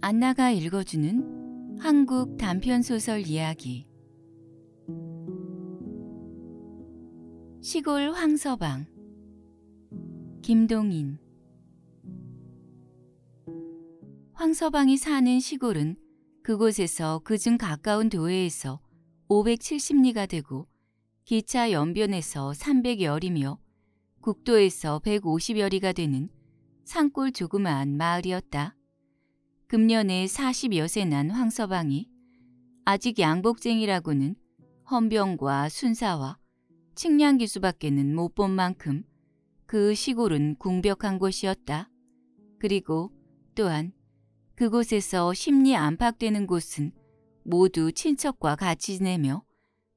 안나가 읽어주는 한국 단편소설 이야기 시골 황서방 김동인 황서방이 사는 시골은 그곳에서 그중 가까운 도해에서 570리가 되고 기차 연변에서 300여리며 국도에서 150여리가 되는 산골 조그마한 마을이었다. 금년에 40여세 난 황서방이 아직 양복쟁이라고는 헌병과 순사와 측량기수밖에는 못 본 만큼 그 시골은 궁벽한 곳이었다. 그리고 또한 그곳에서 심리 안팎되는 곳은 모두 친척과 같이 지내며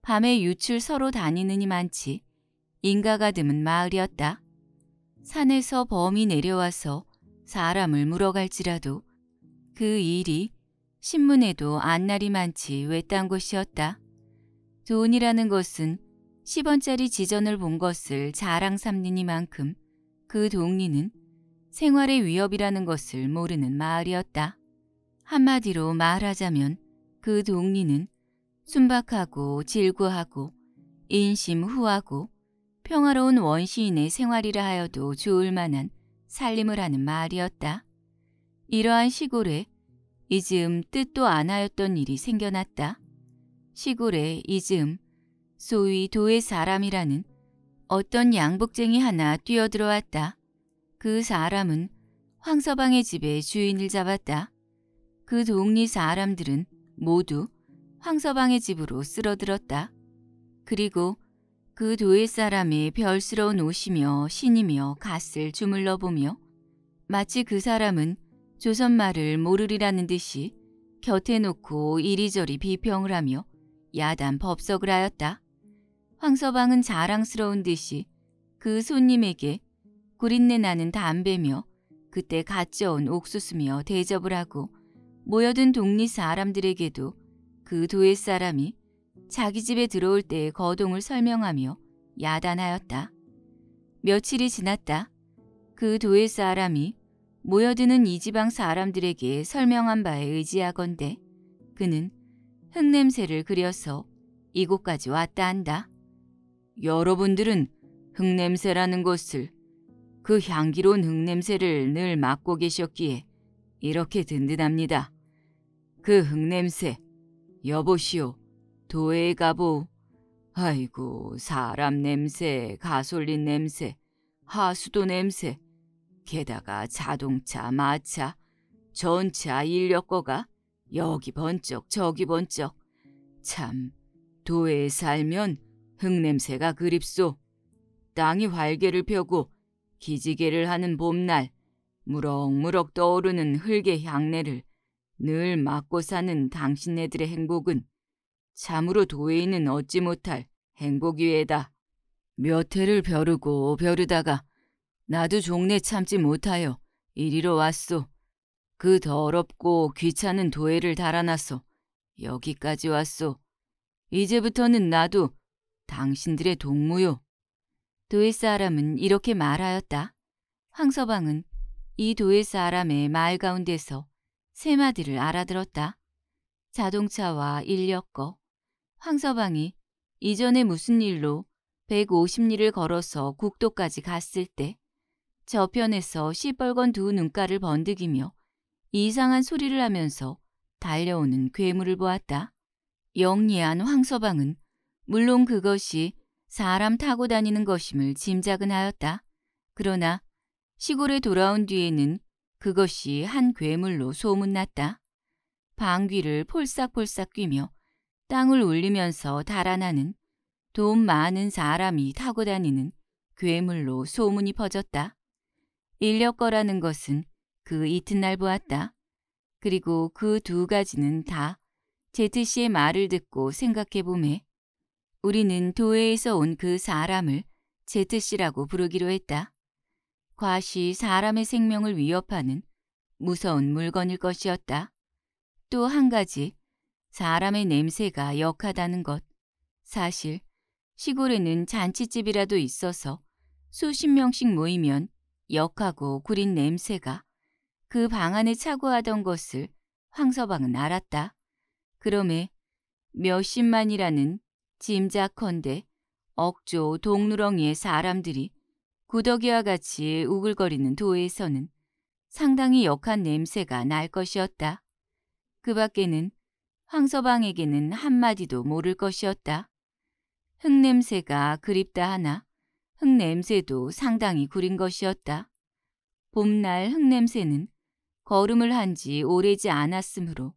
밤에 유출 서로 다니느니 많지 인가가 드문 마을이었다. 산에서 범이 내려와서 사람을 물어갈지라도 그 일이 신문에도 안날이 많지 외딴 곳이었다. 돈이라는 것은 10원짜리 지전을 본 것을 자랑 삼니니만큼 그 동리는 생활의 위협이라는 것을 모르는 마을이었다. 한마디로 말하자면 그 동리는 순박하고 질구하고 인심후하고 평화로운 원시인의 생활이라 하여도 좋을 만한 살림을 하는 마을이었다. 이러한 시골에 이즈음 뜻도 안 하였던 일이 생겨났다. 시골에 이즈음, 소위 도의 사람이라는 어떤 양복쟁이 하나 뛰어들어왔다. 그 사람은 황서방의 집에 주인을 잡았다. 그 동리 사람들은 모두 황서방의 집으로 쓸어들었다. 그리고 그 도의 사람이 별스러운 옷이며 신이며 갓을 주물러보며 마치 그 사람은 조선말을 모르리라는 듯이 곁에 놓고 이리저리 비평을 하며 야단 법석을 하였다. 황서방은 자랑스러운 듯이 그 손님에게 구린내 나는 담배며 그때 갓져온 옥수수며 대접을 하고 모여든 동리 사람들에게도 그 도의 사람이 자기 집에 들어올 때의 거동을 설명하며 야단하였다. 며칠이 지났다. 그 도의 사람이 모여드는 이지방 사람들에게 설명한 바에 의지하건대 그는 흙냄새를 그려서 이곳까지 왔다 한다. 여러분들은 흙냄새라는 것을 그 향기로운 흙냄새를 늘 맡고 계셨기에 이렇게 든든합니다. 그 흙냄새 여보시오 도에 가보 아이고 사람 냄새 가솔린 냄새 하수도 냄새 게다가 자동차, 마차, 전차, 인력거가 여기 번쩍 저기 번쩍 참 도에 살면 흙냄새가 그립소. 땅이 활개를 펴고 기지개를 하는 봄날 무럭무럭 떠오르는 흙의 향내를 늘 맡고 사는 당신네들의 행복은 참으로 도에인은 얻지 못할 행복 이외다. 몇 해를 벼르고 벼르다가 나도 종래 참지 못하여 이리로 왔소. 그 더럽고 귀찮은 도해를 달아나서 여기까지 왔소. 이제부터는 나도 당신들의 동무요. 도의 사람은 이렇게 말하였다. 황서방은 이 도의 사람의 말 가운데서 세 마디를 알아들었다. 자동차와 인력거. 황서방이 이전에 무슨 일로 150리를 걸어서 국도까지 갔을 때 저편에서 시뻘건 두 눈가를 번득이며 이상한 소리를 하면서 달려오는 괴물을 보았다. 영리한 황서방은 물론 그것이 사람 타고 다니는 것임을 짐작은 하였다. 그러나 시골에 돌아온 뒤에는 그것이 한 괴물로 소문났다. 방귀를 폴싹폴싹 뀌며 땅을 울리면서 달아나는 돈 많은 사람이 타고 다니는 괴물로 소문이 퍼졌다. 인력 거라는 것은 그 이튿날 보았다. 그리고 그 두 가지는 다 제트씨의 말을 듣고 생각해보매 우리는 도해에서 온 그 사람을 제트씨라고 부르기로 했다. 과시 사람의 생명을 위협하는 무서운 물건일 것이었다. 또 한 가지, 사람의 냄새가 역하다는 것. 사실 시골에는 잔치집이라도 있어서 수십 명씩 모이면 역하고 구린 냄새가 그 방 안에 차고하던 것을 황서방은 알았다. 그럼에 몇십만이라는 짐작컨대 억조 동누렁이의 사람들이 구더기와 같이 우글거리는 도에서는 상당히 역한 냄새가 날 것이었다. 그 밖에는 황서방에게는 한마디도 모를 것이었다. 흙냄새가 그립다 하나 흙냄새도 상당히 구린 것이었다. 봄날 흙냄새는 걸음을 한 지 오래지 않았으므로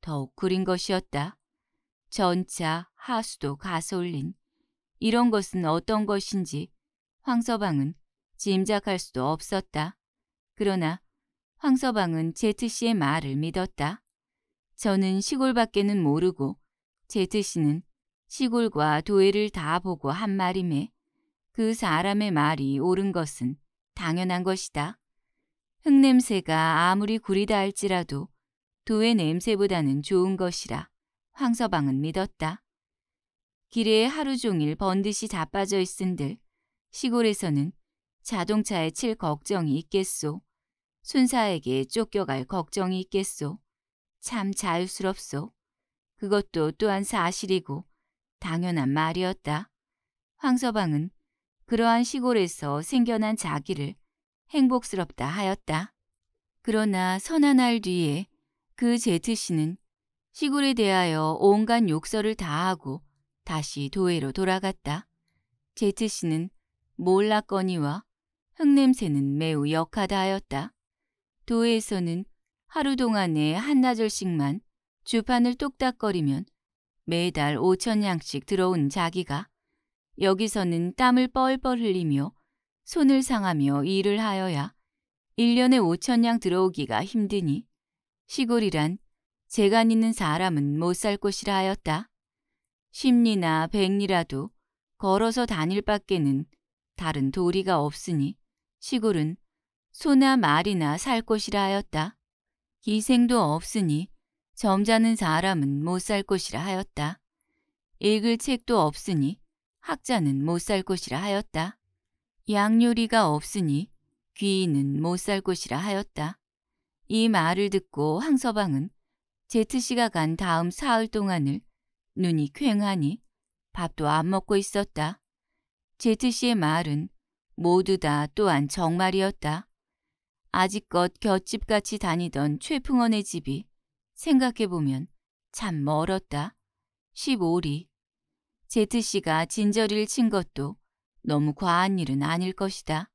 더욱 구린 것이었다. 전차, 하수도 가솔린 이런 것은 어떤 것인지 황서방은 짐작할 수도 없었다. 그러나 황서방은 제트씨의 말을 믿었다. 저는 시골밖에는 모르고 제트씨는 시골과 도해를 다 보고 한 말임에 그 사람의 말이 옳은 것은 당연한 것이다. 흙냄새가 아무리 구리다 할지라도 도의 냄새보다는 좋은 것이라 황서방은 믿었다. 길에 하루 종일 번듯이 자 빠져 있은들 시골에서는 자동차에 칠 걱정이 있겠소. 순사에게 쫓겨갈 걱정이 있겠소. 참 자유스럽소. 그것도 또한 사실이고 당연한 말이었다. 황서방은 그러한 시골에서 생겨난 자기를 행복스럽다 하였다. 그러나 선한 날 뒤에 그 제트 씨는 시골에 대하여 온갖 욕설을 다하고 다시 도회로 돌아갔다. 제트 씨는 몰라거니와 흙냄새는 매우 역하다 하였다. 도회에서는 하루 동안에 한나절씩만 주판을 똑딱거리면 매달 5천 양씩 들어온 자기가 여기서는 땀을 뻘뻘 흘리며 손을 상하며 일을 하여야 1년에 5천냥 들어오기가 힘드니 시골이란 재간 있는 사람은 못 살 곳이라 하였다. 십리나 백리라도 걸어서 다닐 밖에는 다른 도리가 없으니 시골은 소나 말이나 살 곳이라 하였다. 기생도 없으니 점잖은 사람은 못 살 곳이라 하였다. 읽을 책도 없으니 학자는 못 살 곳이라 하였다. 양요리가 없으니 귀인은 못 살 곳이라 하였다. 이 말을 듣고 황서방은 제트씨가 간 다음 사흘 동안을 눈이 퀭하니 밥도 안 먹고 있었다. 제트씨의 말은 모두 다 또한 정말이었다. 아직껏 곁집같이 다니던 최풍원의 집이 생각해보면 참 멀었다. 15리 제트씨가 진저리를 친 것도 너무 과한 일은 아닐 것이다.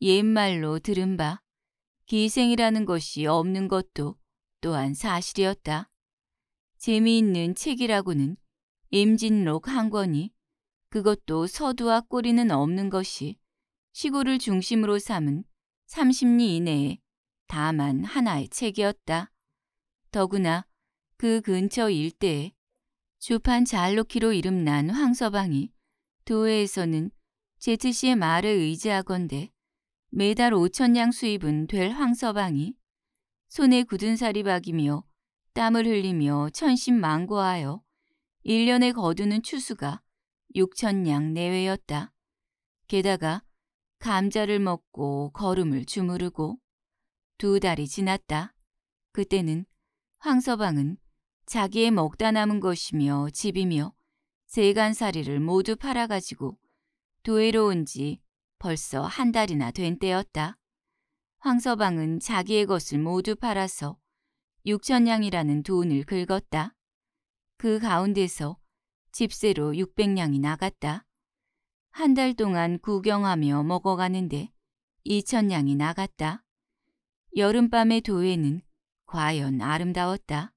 옛말로 들은 바 기생이라는 것이 없는 것도 또한 사실이었다. 재미있는 책이라고는 임진록 한 권이 그것도 서두와 꼬리는 없는 것이 시골을 중심으로 삼은 30리 이내에 다만 하나의 책이었다. 더구나 그 근처 일대에 주판 잘로키로 이름난 황서방이 도회에서는 제트씨의 말을 의지하건대 매달 5천냥 수입은 될 황서방이 손에 굳은 살이 박이며 땀을 흘리며 천신망고하여 1년에 거두는 추수가 6천냥 내외였다. 게다가 감자를 먹고 걸음을 주무르고 두 달이 지났다. 그때는 황서방은 자기의 먹다 남은 것이며 집이며 세간살이를 모두 팔아가지고 도회로 온 지 벌써 한 달이나 된 때였다. 황서방은 자기의 것을 모두 팔아서 6천냥이라는 돈을 긁었다. 그 가운데서 집세로 6백냥이 나갔다. 한 달 동안 구경하며 먹어가는데 2천냥이 나갔다. 여름밤의 도회는 과연 아름다웠다.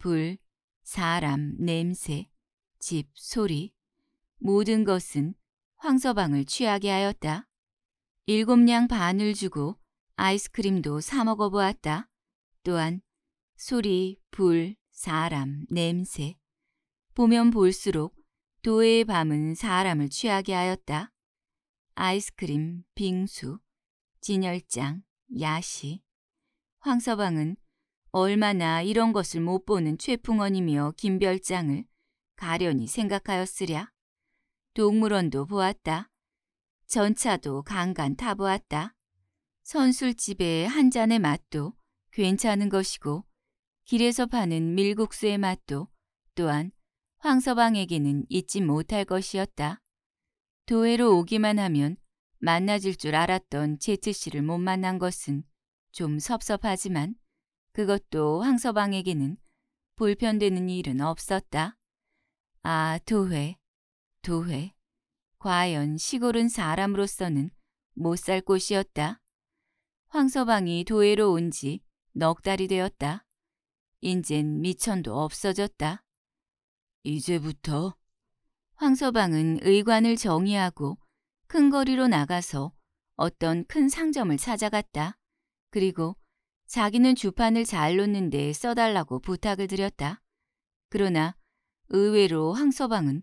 불, 사람, 냄새, 집, 소리 모든 것은 황서방을 취하게 하였다. 일곱 냥 반을 주고 아이스크림도 사 먹어보았다. 또한 소리, 불, 사람, 냄새 보면 볼수록 도의 밤은 사람을 취하게 하였다. 아이스크림, 빙수, 진열장, 야시 황서방은 얼마나 이런 것을 못 보는 최풍원이며 김별장을 가련히 생각하였으랴. 동물원도 보았다. 전차도 간간 타보았다. 선술집의 한 잔의 맛도 괜찮은 것이고 길에서 파는 밀국수의 맛도 또한 황서방에게는 잊지 못할 것이었다. 도회로 오기만 하면 만나질 줄 알았던 제트 씨를 못 만난 것은 좀 섭섭하지만 그것도 황서방에게는 불편되는 일은 없었다. 아, 도회, 도회. 과연 시골은 사람으로서는 못 살 곳이었다. 황서방이 도회로 온 지 넉 달이 되었다. 인젠 미천도 없어졌다. 이제부터 황서방은 의관을 정의하고 큰 거리로 나가서 어떤 큰 상점을 찾아갔다. 그리고 자기는 주판을 잘 놓는데 써달라고 부탁을 드렸다. 그러나 의외로 황서방은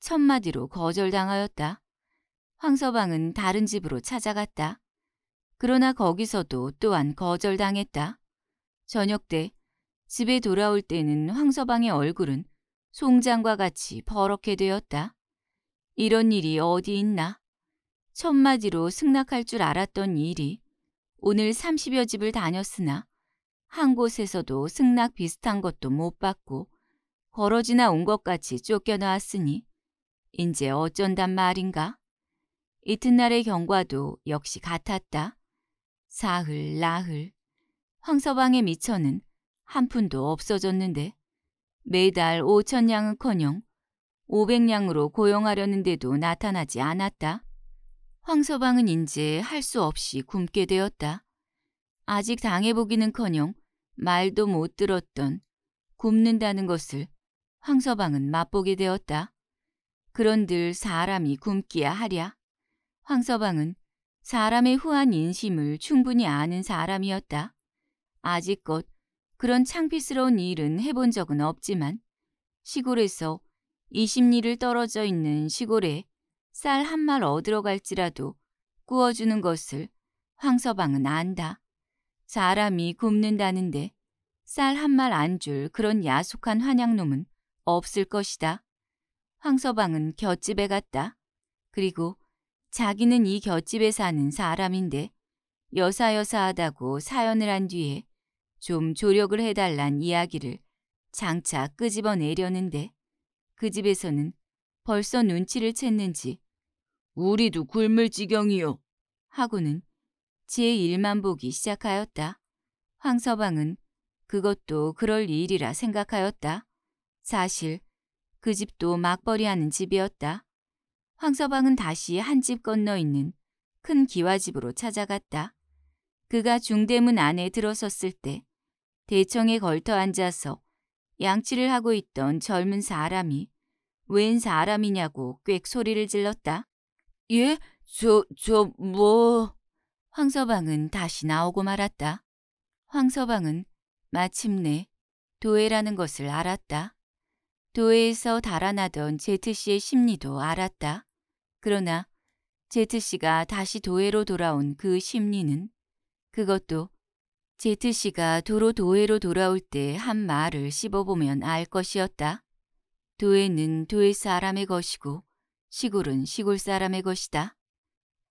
첫 마디로 거절당하였다. 황서방은 다른 집으로 찾아갔다. 그러나 거기서도 또한 거절당했다. 저녁 때 집에 돌아올 때는 황서방의 얼굴은 송장과 같이 버럭게 되었다. 이런 일이 어디 있나? 첫 마디로 승낙할 줄 알았던 일이 오늘 30여 집을 다녔으나 한 곳에서도 승낙 비슷한 것도 못봤고벌어 지나온 것같이 쫓겨나왔으니 이제 어쩐단 말인가? 이튿날의 경과도 역시 같았다. 사흘, 나흘. 황서방의 미천은 한 푼도 없어졌는데 매달 5천냥은커녕 5백0냥으로 고용하려는데도 나타나지 않았다. 황서방은 이제 할 수 없이 굶게 되었다. 아직 당해보기는커녕 말도 못 들었던 굶는다는 것을 황서방은 맛보게 되었다. 그런들 사람이 굶기야 하랴. 황서방은 사람의 후한 인심을 충분히 아는 사람이었다. 아직껏 그런 창피스러운 일은 해본 적은 없지만 시골에서 20리를 떨어져 있는 시골에 쌀한말 얻으러 갈지라도 구워주는 것을 황서방은 안다. 사람이 굶는다는데 쌀 한 말 안 줄 그런 야속한 환양놈은 없을 것이다. 황서방은 곁집에 갔다. 그리고 자기는 이 곁집에 사는 사람인데 여사여사하다고 사연을 한 뒤에 좀 조력을 해달란 이야기를 장차 끄집어내려는데 그 집에서는 벌써 눈치를 챘는지 우리도 굶을 지경이요. 하고는 제 일만 보기 시작하였다. 황서방은 그것도 그럴 일이라 생각하였다. 사실 그 집도 막벌이하는 집이었다. 황서방은 다시 한 집 건너 있는 큰 기와집으로 찾아갔다. 그가 중대문 안에 들어섰을 때 대청에 걸터 앉아서 양치를 하고 있던 젊은 사람이 웬 사람이냐고 꽥 소리를 질렀다. 예? 저, 저, 뭐... 황서방은 다시 나오고 말았다. 황서방은 마침내 도해라는 것을 알았다. 도해에서 달아나던 제트씨의 심리도 알았다. 그러나 제트씨가 다시 도해로 돌아온 그 심리는 그것도 제트씨가 도로 도해로 돌아올 때 한 말을 씹어보면 알 것이었다. 도해는 도해 사람의 것이고 시골은 시골 사람의 것이다.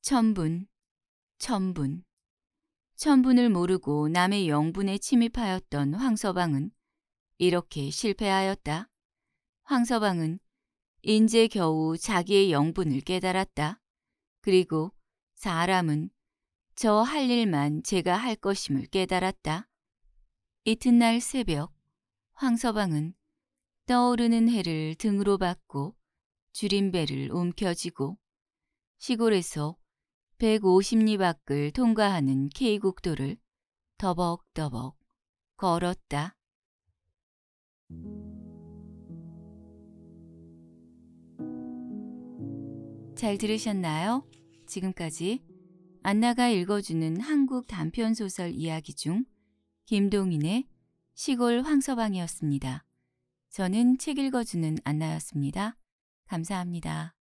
천분, 천분. 천분을 모르고 남의 영분에 침입하였던 황서방은 이렇게 실패하였다. 황서방은 인제 겨우 자기의 영분을 깨달았다. 그리고 사람은 저 할 일만 제가 할 것임을 깨달았다. 이튿날 새벽 황서방은 떠오르는 해를 등으로 받고 줄임배를 움켜쥐고 시골에서 150리 밖을 통과하는 K국도를 더벅더벅 걸었다. 잘 들으셨나요? 지금까지 안나가 읽어주는 한국 단편소설 이야기 중 김동인의 시골 황서방이었습니다. 저는 책 읽어주는 안나였습니다. 감사합니다.